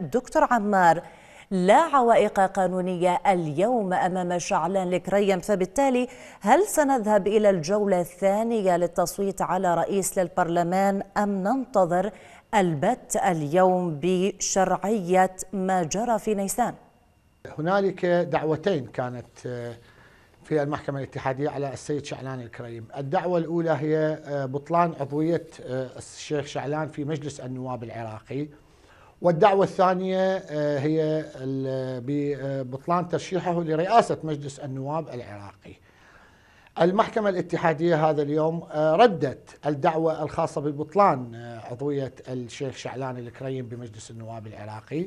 دكتور عمار لا عوائق قانونية اليوم أمام شعلان الكريم فبالتالي هل سنذهب إلى الجولة الثانية للتصويت على رئيس للبرلمان أم ننتظر البت اليوم بشرعية ما جرى في نيسان هنالك دعوتين كانت آه، في المحكمة الاتحادية على السيد شعلان الكريم الدعوة الأولى هي آه، بطلان عضوية آه، الشيخ شعلان في مجلس النواب العراقي والدعوة الثانية آه، هي ببطلان آه، ترشيحه لرئاسة مجلس النواب العراقي المحكمة الاتحادية هذا اليوم آه، ردت الدعوة الخاصة ببطلان عضوية الشيخ شعلان الكريم بمجلس النواب العراقي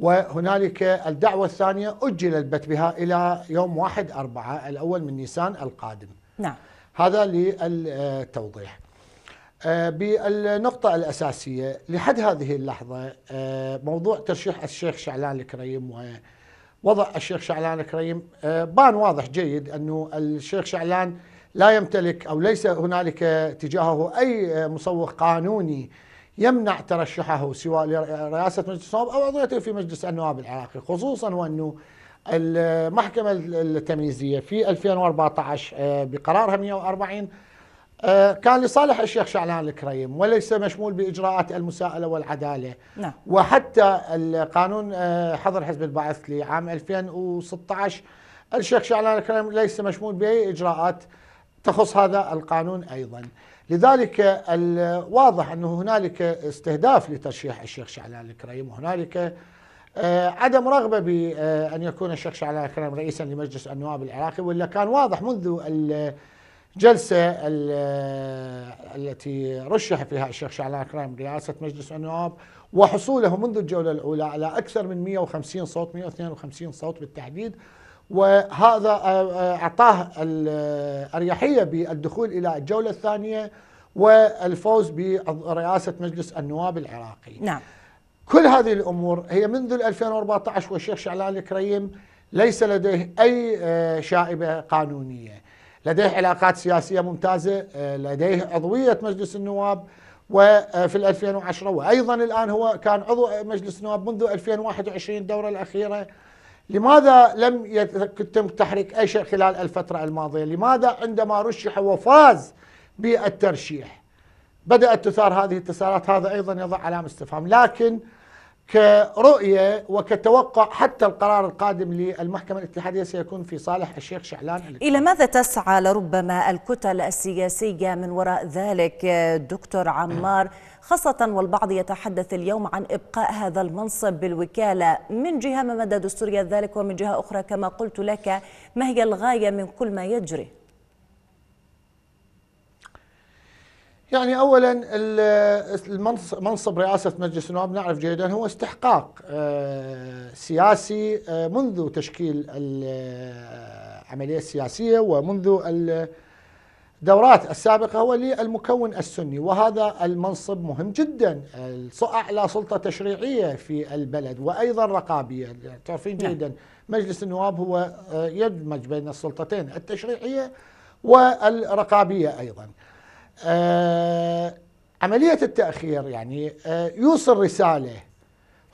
وهنالك الدعوة الثانية أجل البت بها إلى يوم 1 أربعة الأول من نيسان القادم نعم هذا للتوضيح آه، بالنقطة الأساسية لحد هذه اللحظة آه، موضوع ترشيح الشيخ شعلان الكريم ووضع الشيخ شعلان الكريم آه، بان واضح جيد أنه الشيخ شعلان لا يمتلك أو ليس هنالك تجاهه أي مسوغ قانوني يمنع ترشحه سواء لرئاسة مجلس النواب أو عضويته في مجلس النواب العراقي خصوصا وأنه المحكمة التمييزية في 2014 بقرارها 140 آه، كان لصالح الشيخ شعلان الكريم وليس مشمول بإجراءات المساءلة والعدالة نعم. وحتى القانون آه، حظر حزب البعث لعام 2016 الشيخ شعلان الكريم ليس مشمول بأي إجراءات تخص هذا القانون أيضا لذلك الواضح أنه هنالك استهداف لترشيح الشيخ شعلان الكريم وهنالك آه، عدم رغبة بأن يكون الشيخ شعلان الكريم رئيسا لمجلس النواب العراقي ولا كان واضح منذ جلسة التي رشح فيها الشيخ شعلان كرام رئاسة مجلس النواب وحصوله منذ الجولة الأولى على أكثر من 150 صوت 152 صوت بالتحديد وهذا أعطاه الأريحية بالدخول إلى الجولة الثانية والفوز برئاسة مجلس النواب العراقي نعم. كل هذه الأمور هي منذ 2014 والشيخ شعلان الكريم ليس لديه أي شائبة قانونية لديه علاقات سياسية ممتازة آه، لديه عضوية مجلس النواب وفي آه، 2010 وأيضا الآن هو كان عضو مجلس النواب منذ 2021 الدورة الأخيرة لماذا لم يتم تحريك أي شيء خلال الفترة الماضية لماذا عندما رشح وفاز بالترشيح بدأت تثار هذه التساؤلات هذا أيضا يضع علامة استفهام لكن كرؤية وكتوقع حتى القرار القادم للمحكمة الاتحادية سيكون في صالح الشيخ شعلان إلى ماذا تسعى لربما الكتل السياسية من وراء ذلك دكتور عمار خاصة والبعض يتحدث اليوم عن إبقاء هذا المنصب بالوكالة من جهة ما مدى دستورية ذلك ومن جهة أخرى كما قلت لك ما هي الغاية من كل ما يجري يعني اولا منصب رئاسه مجلس النواب نعرف جيدا هو استحقاق آه، سياسي آه، منذ تشكيل العمليه آه، السياسيه ومنذ الدورات السابقه هو للمكون السني وهذا المنصب مهم جدا اعلى سلطه تشريعيه في البلد وايضا رقابيه تعرفين نعم. جيدا مجلس النواب هو يدمج بين السلطتين التشريعيه والرقابيه ايضا آه، عملية التأخير يعني آه، يوصل رسالة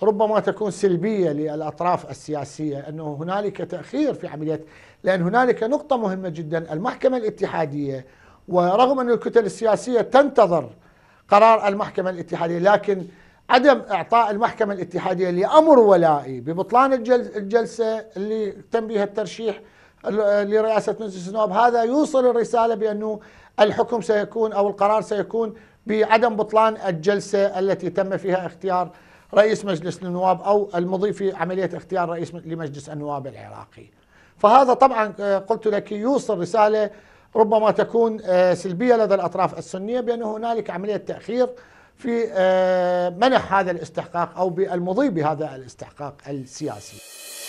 ربما تكون سلبية للأطراف السياسية أنه هنالك تأخير في عملية لأن هنالك نقطة مهمة جدا المحكمة الاتحادية ورغم أن الكتل السياسية تنتظر قرار المحكمة الاتحادية لكن عدم إعطاء المحكمة الاتحادية لأمر ولائي ببطلان الجلسة اللي تم بها الترشيح لرئاسة مجلس النواب هذا يوصل الرسالة بأنه الحكم سيكون أو القرار سيكون بعدم بطلان الجلسة التي تم فيها اختيار رئيس مجلس النواب أو المضي في عملية اختيار رئيس لمجلس النواب العراقي فهذا طبعا آه، قلت لك يوصل رسالة ربما تكون آه، سلبية لدى الأطراف السنية بأن هنالك عملية تأخير في آه، منح هذا الاستحقاق أو بالمضي بهذا الاستحقاق السياسي